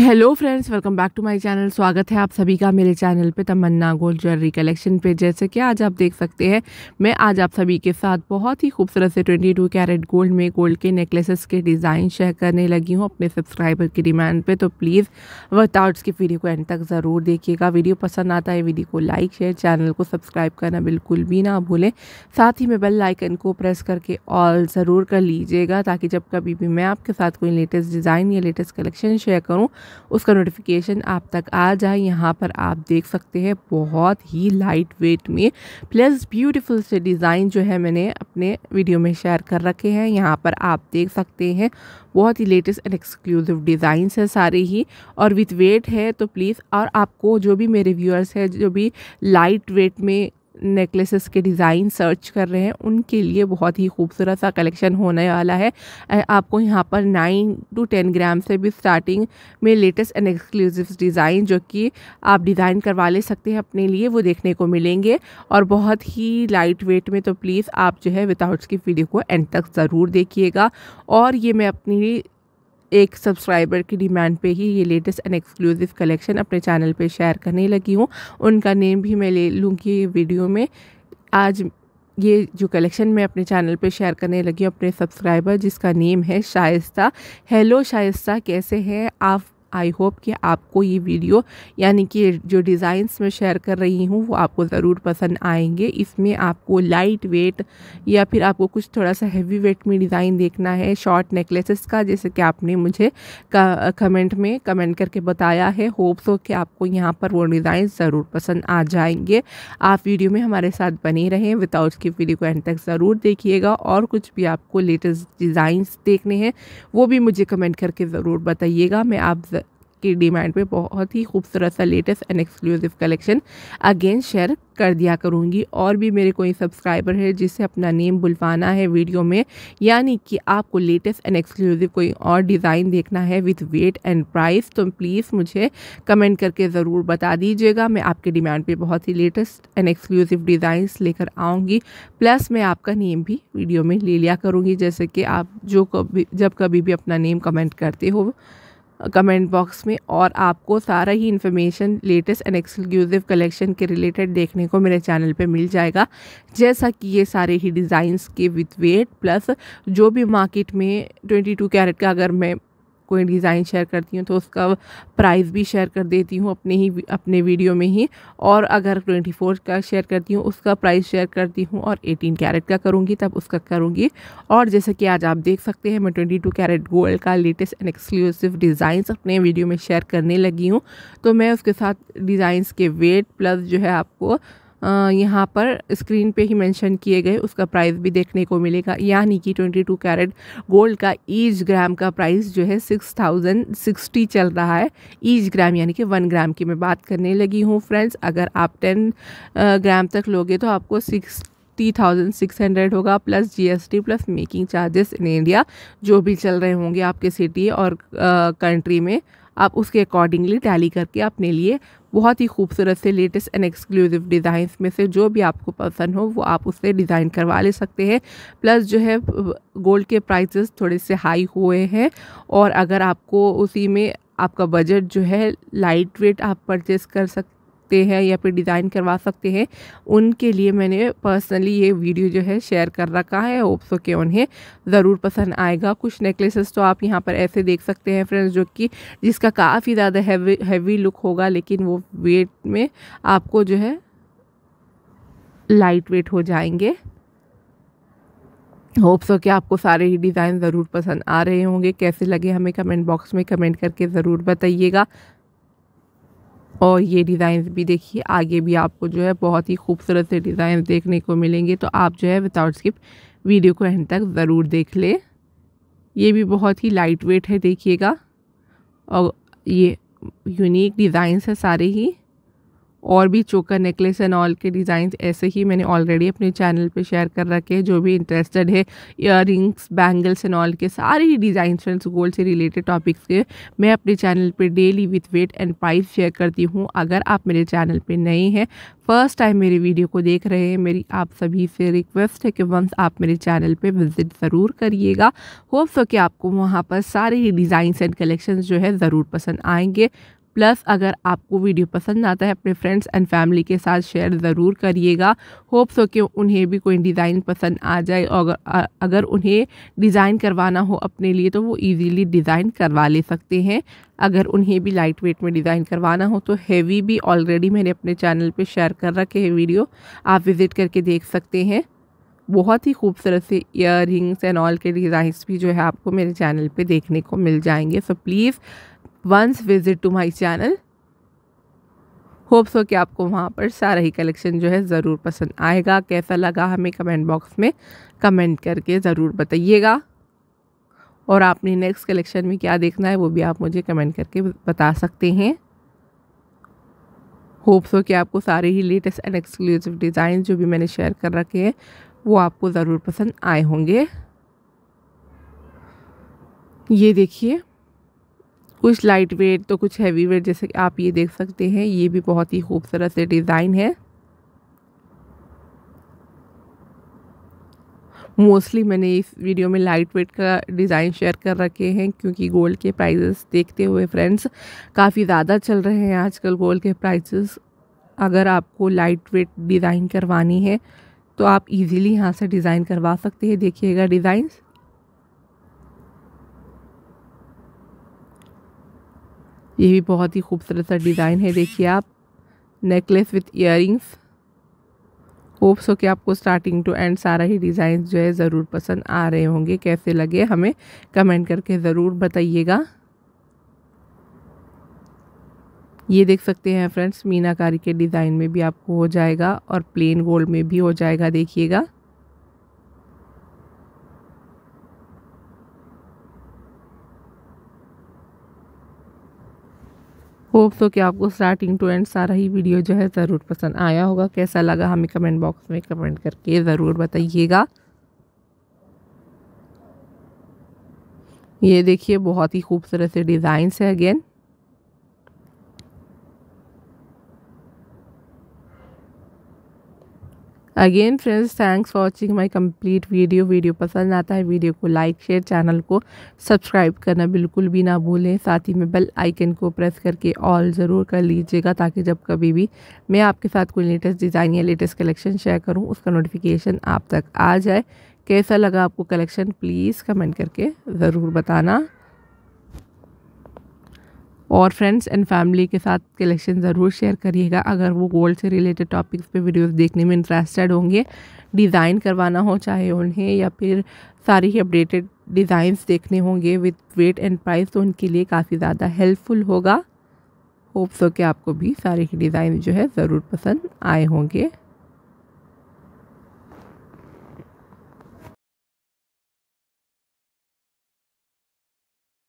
hello friends welcome back to my channel स्वागत है आप सभी का मेरे चैनल पे तमन्ना गोल्ड ज्वेलरी कलेक्शन पे जैसे कि आज आप देख सकते हैं मैं आज आप सभी के साथ बहुत ही खूबसूरत से 22 कैरेट गोल्ड में गोल्ड के नेकलेसेस के डिज़ाइन शेयर करने लगी हूँ अपने सब्सक्राइबर की डिमांड पे तो प्लीज़ वर्थआउट्स की वीडियो को एंड तक ज़रूर देखिएगा वीडियो पसंद आता है वीडियो को लाइक शेयर चैनल को सब्सक्राइब करना बिल्कुल भी ना भूलें साथ ही मैं बेल लाइकन को प्रेस करके ऑल ज़रूर कर लीजिएगा ताकि जब कभी भी मैं आपके साथ कोई लेटेस्ट डिज़ाइन या लेटेस्ट कलेक्शन शेयर करूँ उसका नोटिफिकेशन आप तक आ जाए यहाँ पर आप देख सकते हैं बहुत ही लाइट वेट में प्लस ब्यूटीफुल से डिज़ाइन जो है मैंने अपने वीडियो में शेयर कर रखे हैं यहाँ पर आप देख सकते हैं बहुत ही लेटेस्ट एंड एक्सक्लूसिव डिज़ाइंस है सारे ही और विथ वेट है तो प्लीज़ और आपको जो भी मेरे व्यूअर्स हैं जो भी लाइट वेट में नेकलेसेस के डिज़ाइन सर्च कर रहे हैं उनके लिए बहुत ही खूबसूरत सा कलेक्शन होने वाला है आपको यहाँ पर नाइन टू टेन ग्राम से भी स्टार्टिंग में लेटेस्ट एंड एक्सक्लूसिव डिज़ाइन जो कि आप डिज़ाइन करवा ले सकते हैं अपने लिए वो देखने को मिलेंगे और बहुत ही लाइट वेट में तो प्लीज़ आप जो है विदाउट्स की वीडियो को एंड तक ज़रूर देखिएगा और ये मैं अपनी एक सब्सक्राइबर की डिमांड पे ही ये लेटेस्ट एंड एक्सक्लूसिव कलेक्शन अपने चैनल पे शेयर करने लगी हूँ उनका नेम भी मैं ले लूँगी वीडियो में आज ये जो कलेक्शन मैं अपने चैनल पे शेयर करने लगी हूँ अपने सब्सक्राइबर जिसका नेम है शायस्ता हेलो शायस्ता कैसे हैं आप आई होप कि आपको ये वीडियो यानी कि जो डिज़ाइंस मैं शेयर कर रही हूँ वो आपको ज़रूर पसंद आएंगे इसमें आपको लाइट वेट या फिर आपको कुछ थोड़ा सा हैवी वेट में डिज़ाइन देखना है शॉर्ट नेकलेसेस का जैसे कि आपने मुझे कमेंट में कमेंट करके बताया है होप सो कि आपको यहाँ पर वो डिज़ाइन ज़रूर पसंद आ जाएंगे आप वीडियो में हमारे साथ बने रहें विदाउट की वीडियो को एंड तक ज़रूर देखिएगा और कुछ भी आपको लेटेस्ट डिज़ाइंस देखने हैं वो भी मुझे कमेंट करके ज़रूर बताइएगा मैं आप की डिमांड पे बहुत ही खूबसूरत सा latest and exclusive collection again share कर दिया करूँगी और भी मेरे कोई सब्सक्राइबर है जिसे अपना नेम बुलवाना है वीडियो में यानी कि आपको लेटेस्ट एंड एक्सक्लूसिव कोई और डिज़ाइन देखना है विथ वेट एंड प्राइस तो प्लीज़ मुझे कमेंट करके ज़रूर बता दीजिएगा मैं आपके डिमांड पर बहुत ही लेटेस्ट एंड एक्सक्लूसिव डिज़ाइंस लेकर आऊँगी प्लस मैं आपका नेम भी वीडियो में ले लिया करूँगी जैसे कि आप जो कभी जब कभी भी अपना नेम कमेंट करते हो कमेंट बॉक्स में और आपको सारा ही information latest and exclusive collection के रिलेटेड देखने को मेरे चैनल पे मिल जाएगा जैसा कि ये सारे ही डिज़ाइंस के विथ वेट प्लस जो भी मार्केट में 22 कैरेट का अगर मैं कोई डिज़ाइन शेयर करती हूँ तो उसका प्राइस भी शेयर कर देती हूँ अपने ही अपने वीडियो में ही और अगर ट्वेंटी फोर का शेयर करती हूँ उसका प्राइस शेयर करती हूँ और एटीन कैरेट का करूँगी तब उसका करूँगी और जैसे कि आज आप देख सकते हैं मैं ट्वेंटी टू कैरेट गोल्ड का लेटेस्ट एंड एक्सक्लूसिव डिज़ाइंस अपने वीडियो में शेयर करने लगी हूँ तो मैं उसके साथ डिज़ाइंस के वेट प्लस जो है आपको यहाँ पर स्क्रीन पे ही मेंशन किए गए उसका प्राइस भी देखने को मिलेगा यानी कि 22 कैरेट गोल्ड का ईच ग्राम का प्राइस जो है 6060 चल रहा है ईच ग्राम यानी कि वन ग्राम की मैं बात करने लगी हूँ फ्रेंड्स अगर आप टेन ग्राम तक लोगे तो आपको सिक्स थाउजेंड सिक्स हंड्रेड होगा plus GST plus making charges in India जो भी चल रहे होंगे आपके सिटी और कंट्री में आप उसके अकॉर्डिंगली टैली करके अपने लिए बहुत ही खूबसूरत से लेटेस्ट एंड एक्सक्लूसिव डिज़ाइंस में से जो भी आपको पसंद हो वो आप उससे डिज़ाइन करवा ले सकते हैं प्लस जो है गोल्ड के प्राइसेस थोड़े से हाई हुए हैं और अगर आपको उसी में आपका बजट जो है लाइट वेट आप परचेस कर सकते सकते हैं या फिर डिज़ाइन करवा सकते हैं उनके लिए मैंने पर्सनली ये वीडियो जो है शेयर कर रखा है होप्स के उन्हें ज़रूर पसंद आएगा कुछ नेकलेसेस तो आप यहाँ पर ऐसे देख सकते हैं फ्रेंड्स जो कि जिसका काफ़ी ज़्यादा हैवी हैवी लुक होगा लेकिन वो वेट में आपको जो है लाइट वेट हो जाएंगे होप्स हो कि आपको सारे ही डिज़ाइन ज़रूर पसंद आ रहे होंगे कैसे लगे हमें कमेंट बॉक्स में कमेंट करके ज़रूर बताइएगा और ये डिज़ाइन भी देखिए आगे भी आपको जो है बहुत ही खूबसूरत से डिज़ाइन देखने को मिलेंगे तो आप जो है विदाउट स्किप वीडियो को एंड तक ज़रूर देख ले ये भी बहुत ही लाइट वेट है देखिएगा और ये यूनिक डिज़ाइंस है सारे ही और भी चोकर नेकलेस एंड ऑल के डिज़ाइन ऐसे ही मैंने ऑलरेडी अपने चैनल पे शेयर कर रखे हैं जो भी इंटरेस्टेड है earrings bangles and all के सारे ही डिज़ाइन फ्रेंड्स गोल्ड से रिलेटेड टॉपिक्स के मैं अपने चैनल पे daily with weight and price share करती हूँ अगर आप मेरे चैनल पर नए हैं फर्स्ट टाइम मेरे वीडियो को देख रहे हैं मेरी आप सभी से रिक्वेस्ट है कि वंस आप मेरे चैनल पर विजिट ज़रूर करिएगा होप सो कि आपको वहाँ पर सारे ही डिज़ाइंस एंड कलेक्शन जो है ज़रूर पसंद आएंगे प्लस अगर आपको वीडियो पसंद आता है अपने फ्रेंड्स एंड फैमिली के साथ शेयर ज़रूर करिएगा होप्स हो कि उन्हें भी कोई डिज़ाइन पसंद आ जाए और अगर उन्हें डिज़ाइन करवाना हो अपने लिए तो वो ईज़िली डिज़ाइन करवा ले सकते हैं अगर उन्हें भी लाइट वेट में डिज़ाइन करवाना हो तो हेवी भी ऑलरेडी मैंने अपने चैनल पर शेयर कर रखे हैं वीडियो आप विज़िट करके देख सकते हैं बहुत ही खूबसूरत से इयर रिंग्स एंड ऑल के डिज़ाइंस भी जो है आपको मेरे चैनल पे देखने को मिल जाएंगे so please once visit to my channel hopes हो कि आपको वहाँ पर सारा ही कलेक्शन जो है ज़रूर पसंद आएगा कैसा लगा हमें कमेंट बॉक्स में कमेंट करके ज़रूर बताइएगा और आपने नेक्स्ट कलेक्शन में क्या देखना है वो भी आप मुझे कमेंट करके बता सकते हैं होप्स हो कि आपको सारे ही लेटेस्ट एंड एक्सक्लूसिव डिज़ाइन जो भी मैंने शेयर कर रखे हैं वो आपको ज़रूर पसंद आए होंगे ये देखिए कुछ लाइट वेट तो कुछ हैवी वेट जैसे कि आप ये देख सकते हैं ये भी बहुत ही खूबसूरत से डिज़ाइन है मोस्टली मैंने इस वीडियो में लाइट वेट का डिज़ाइन शेयर कर रखे हैं क्योंकि गोल्ड के प्राइजेस देखते हुए फ्रेंड्स काफ़ी ज़्यादा चल रहे हैं आजकल गोल्ड के प्राइजेस अगर आपको लाइट वेट डिज़ाइन करवानी है तो आप इजीली यहाँ से डिज़ाइन करवा सकते हैं देखिएगा डिज़ाइंस ये भी बहुत ही खूबसूरत सा डिज़ाइन है देखिए आप नेकलेस विथ ईयर होप्स हो कि आपको स्टार्टिंग टू एंड सारा ही डिज़ाइन जो है ज़रूर पसंद आ रहे होंगे कैसे लगे हमें कमेंट करके ज़रूर बताइएगा ये देख सकते हैं फ्रेंड्स मीनाकारी के डिज़ाइन में भी आपको हो जाएगा और प्लेन गोल्ड में भी हो जाएगा देखिएगा होप सो कि आपको स्टार्टिंग टू एंड सारा ही वीडियो जो है ज़रूर पसंद आया होगा कैसा लगा हमें कमेंट बॉक्स में कमेंट करके ज़रूर बताइएगा ये देखिए बहुत ही खूबसूरत से डिज़ाइंस है again again friends thanks for watching my complete video video पसंद आता है वीडियो को लाइक शेयर चैनल को सब्सक्राइब करना बिल्कुल भी ना भूलें साथ ही में बेल आइकन को प्रेस करके ऑल ज़रूर कर लीजिएगा ताकि जब कभी भी मैं आपके साथ कोई लेटेस्ट डिज़ाइन या लेटेस्ट कलेक्शन शेयर करूँ उसका नोटिफिकेशन आप तक आ जाए कैसा लगा आपको कलेक्शन प्लीज़ कमेंट करके ज़रूर बताना और फ्रेंड्स एंड फैमिली के साथ कलेक्शन ज़रूर शेयर करिएगा अगर वो गोल्ड से रिलेटेड टॉपिक्स पे वीडियोस देखने में इंटरेस्टेड होंगे डिज़ाइन करवाना हो चाहे उन्हें या फिर सारी ही अपडेटेड डिज़ाइंस देखने होंगे विद वेट एंड प्राइस तो उनके लिए काफ़ी ज़्यादा हेल्पफुल होगा होप्स हो कि आपको भी सारे ही डिज़ाइन जो है ज़रूर पसंद आए होंगे